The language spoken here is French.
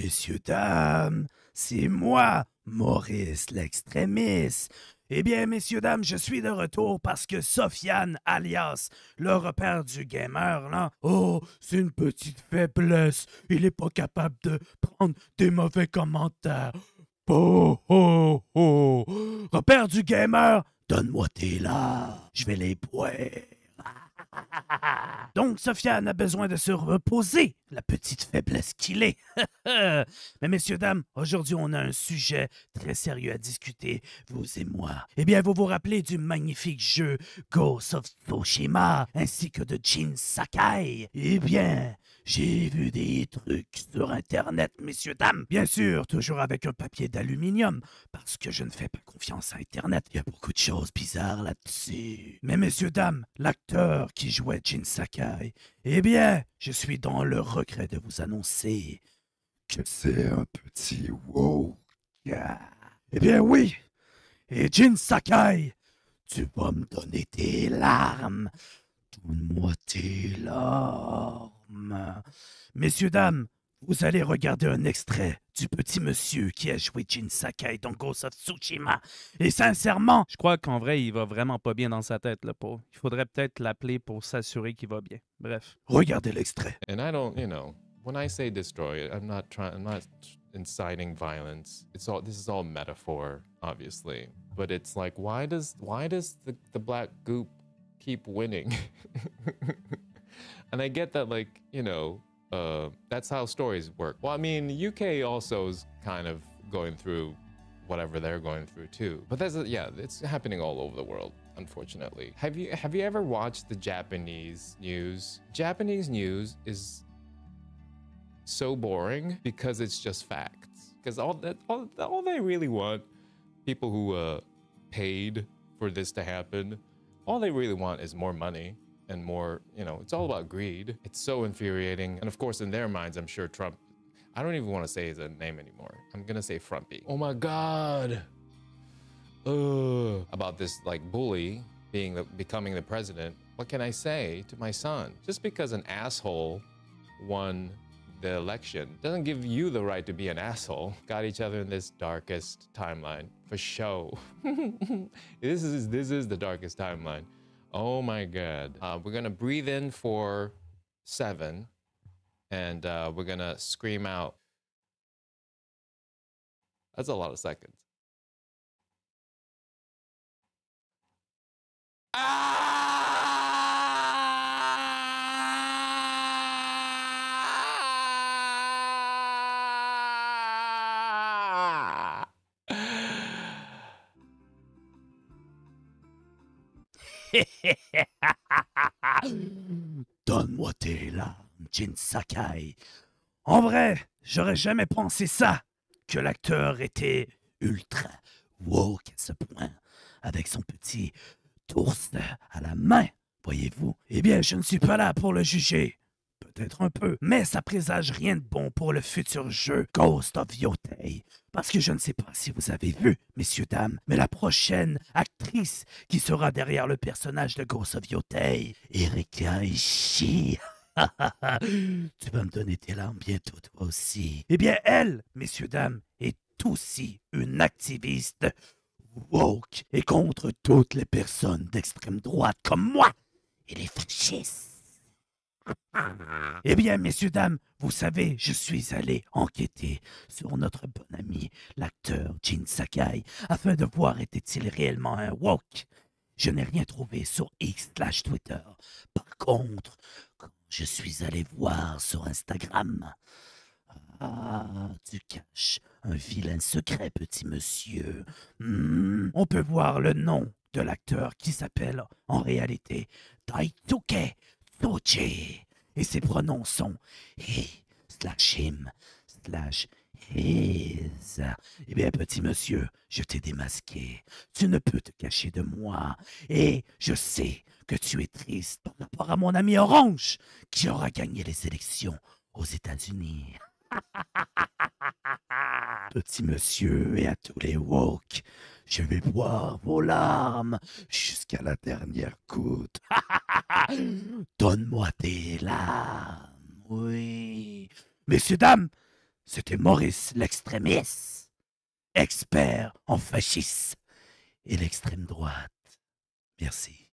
Messieurs, dames, c'est moi, Maurice l'extrémiste. Eh bien, messieurs, dames, je suis de retour parce que Sofiane, alias le repère du gamer, là, oh, c'est une petite faiblesse. Il est pas capable de prendre des mauvais commentaires. Oh, oh, oh. Repère du gamer, donne-moi tes là. Je vais les boire. Donc, Sofiane a besoin de se reposer, la petite faiblesse qu'il est. Mais, messieurs, dames, aujourd'hui, on a un sujet très sérieux à discuter, vous et moi. Eh bien, vous vous rappelez du magnifique jeu Ghost of Tsushima, ainsi que de Jin Sakai. Eh bien, j'ai vu des trucs sur Internet, messieurs, dames. Bien sûr, toujours avec un papier d'aluminium, parce que je ne fais pas confiance à Internet. Il y a beaucoup de choses bizarres là-dessus. Mais, messieurs, dames, l'acteur qui jouait Jin Sakai. Eh bien, je suis dans le regret de vous annoncer que c'est un petit wow. Eh bien oui, et Jin Sakai, tu vas me donner des larmes. Donne-moi tes larmes. Messieurs, dames, vous allez regarder un extrait du petit monsieur qui a joué Jin Sakai dans Ghost of Tsushima. Et sincèrement, je crois qu'en vrai, il va vraiment pas bien dans sa tête, le pauvre. Il faudrait peut-être l'appeler pour s'assurer qu'il va bien. Bref. Regardez l'extrait. And I don't, you know, when I say destroy it, I'm not trying, I'm not inciting violence. It's all, this is all metaphor, obviously. But it's like, why does, why does the, the black goop keep winning? and I get that, like, you know, uh, that's how stories work. Well, I mean, UK also is kind of going through whatever they're going through too. But that's yeah, it's happening all over the world, unfortunately. Have you have you ever watched the Japanese news? Japanese news is so boring because it's just facts. Because all that all, all they really want people who uh, paid for this to happen, all they really want is more money and more, you know, it's all about greed. It's so infuriating. And of course, in their minds, I'm sure Trump, I don't even want to say his name anymore. I'm going to say Frumpy. Oh my God. Ugh. About this like bully being the, becoming the president. What can I say to my son? Just because an asshole won the election doesn't give you the right to be an asshole. Got each other in this darkest timeline for show. this is this is the darkest timeline. Oh my God. Uh, we're going to breathe in for seven, and uh, we're going to scream out. That's a lot of seconds. Ah! Donne-moi tes larmes, Jin Sakai. En vrai, j'aurais jamais pensé ça, que l'acteur était ultra woke à ce point, avec son petit tourste à la main, voyez-vous. Eh bien, je ne suis pas là pour le juger être un peu, mais ça présage rien de bon pour le futur jeu Ghost of Yotei. Parce que je ne sais pas si vous avez vu, messieurs, dames, mais la prochaine actrice qui sera derrière le personnage de Ghost of Yotei, Erika Ishii. tu vas me donner tes larmes bientôt, toi aussi. Eh bien, elle, messieurs, dames, est aussi une activiste woke et contre toutes les personnes d'extrême droite comme moi et les fascistes. Eh bien, messieurs, dames, vous savez, je suis allé enquêter sur notre bon ami, l'acteur Jin Sakai, afin de voir était-il réellement un woke. Je n'ai rien trouvé sur X Twitter. Par contre, quand je suis allé voir sur Instagram, ah, tu caches un vilain secret, petit monsieur. Hmm, on peut voir le nom de l'acteur qui s'appelle en réalité Daituke Tsuchi et ses pronoms sont he, slash him, slash his. Eh bien, petit monsieur, je t'ai démasqué. Tu ne peux te cacher de moi. Et je sais que tu es triste par rapport à mon ami Orange, qui aura gagné les élections aux États-Unis. Petit monsieur et à tous les woke, je vais boire vos larmes jusqu'à la dernière goutte. Donne-moi tes larmes. Oui. Messieurs, dames, c'était Maurice l'extrémiste, expert en fascisme et l'extrême droite. Merci.